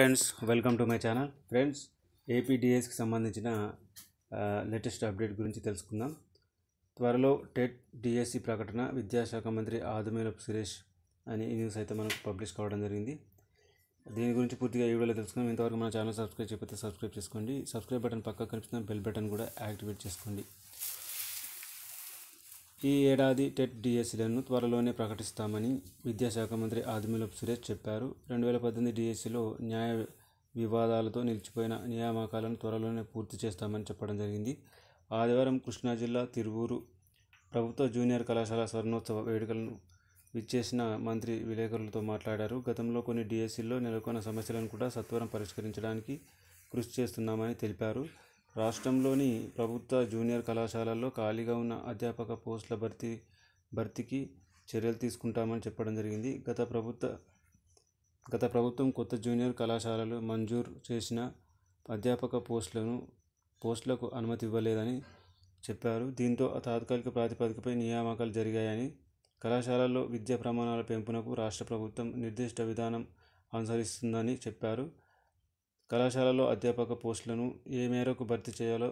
friends welcome to my channel friends ఏపీడిఎస్కి సంబంధించిన latest update గురించి తెలుసుకుందాం త్వరలో టెట్ డిఎస్సి e ప్రకటన విద్యాశాఖ మంత్రి ఆదుమేలపు సురేష్ అని న్యూస్ అయితే మనకు పబ్లిష్ కావడం జరిగింది దీని గురించి పూర్తిగా ఈ వీడియోలో తెలుసుకుందాం ఇంతవరకు మన ఛానల్ సబ్స్క్రైబ్ చేయకపోతే సబ్స్క్రైబ్ చేసుకోండి సబ్స్క్రైబ్ బటన్ పక్క కనిపిస్తున్న బెల్ బటన్ కూడా యాక్టివేట్ చేసుకోండి ఈ ఏడాది టెట్ డిఎస్సీలను త్వరలోనే ప్రకటిస్తామని విద్యాశాఖ మంత్రి ఆదిమూలపు సురేష్ చెప్పారు రెండు వేల పద్దెనిమిది డిఎస్సీలో న్యాయ వివాదాలతో నిలిచిపోయిన నియామకాలను త్వరలోనే పూర్తి చేస్తామని చెప్పడం జరిగింది ఆదివారం కృష్ణా జిల్లా తిరువూరు ప్రభుత్వ జూనియర్ కళాశాల స్వర్ణోత్సవ వేడుకలను విచ్చేసిన మంత్రి విలేకరులతో మాట్లాడారు గతంలో కొన్ని డిఎస్సీల్లో నెలకొన్న సమస్యలను కూడా సత్వరం పరిష్కరించడానికి కృషి చేస్తున్నామని తెలిపారు రాష్ట్రంలోని ప్రభుత్వ జూనియర్ కళాశాలల్లో ఖాళీగా ఉన్న అధ్యాపక పోస్టుల భర్తీ భర్తీకి చర్యలు తీసుకుంటామని చెప్పడం జరిగింది గత ప్రభుత్వ గత ప్రభుత్వం కొత్త జూనియర్ కళాశాలలు మంజూరు చేసిన అధ్యాపక పోస్టులను పోస్టులకు అనుమతి ఇవ్వలేదని చెప్పారు దీంతో తాత్కాలిక ప్రాతిపదికపై నియామకాలు జరిగాయని కళాశాలల్లో విద్యా ప్రమాణాల పెంపునకు రాష్ట్ర ప్రభుత్వం నిర్దిష్ట విధానం అనుసరిస్తుందని చెప్పారు కళాశాలలో అధ్యాపక పోస్టులను ఏ మేరకు భర్తీ చేయాలో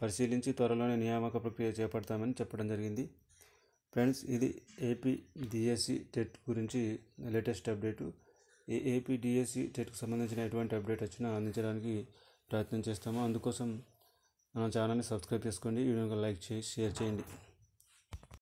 పరిశీలించి త్వరలోనే నియామక ప్రక్రియ చేపడతామని చెప్పడం జరిగింది ఫ్రెండ్స్ ఇది ఏపీ డిఎస్సి టెట్ గురించి లేటెస్ట్ అప్డేటు ఏ ఏపీ డిఎస్సి టెట్కు సంబంధించిన ఎటువంటి అప్డేట్ వచ్చినా అందించడానికి ప్రయత్నం చేస్తాము అందుకోసం మన ఛానల్ని సబ్స్క్రైబ్ చేసుకోండి వీడియోకి లైక్ చేసి షేర్ చేయండి